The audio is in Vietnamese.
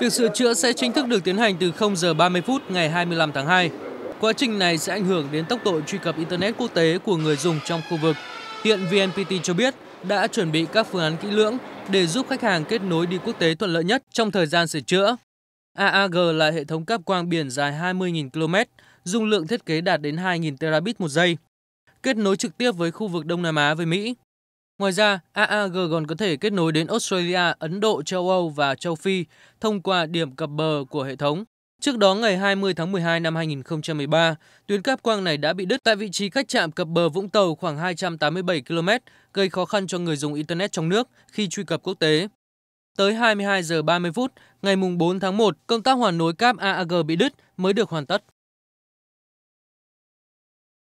Việc sửa chữa sẽ chính thức được tiến hành từ 0 giờ 30 phút ngày 25 tháng 2. Quá trình này sẽ ảnh hưởng đến tốc độ truy cập Internet quốc tế của người dùng trong khu vực. Hiện VNPT cho biết đã chuẩn bị các phương án kỹ lưỡng để giúp khách hàng kết nối đi quốc tế thuận lợi nhất trong thời gian sửa chữa. AAG là hệ thống cáp quang biển dài 20.000 km, dung lượng thiết kế đạt đến 2.000 terabit một giây, kết nối trực tiếp với khu vực Đông Nam Á với Mỹ. Ngoài ra, AAG còn có thể kết nối đến Australia, Ấn Độ, châu Âu và châu Phi thông qua điểm cập bờ của hệ thống. Trước đó, ngày 20 tháng 12 năm 2013, tuyến cáp quang này đã bị đứt tại vị trí cách trạm cập bờ Vũng Tàu khoảng 287 km, gây khó khăn cho người dùng Internet trong nước khi truy cập quốc tế. Tới 22 giờ 30 phút, ngày 4 tháng 1, công tác hoàn nối cáp AAG bị đứt mới được hoàn tất.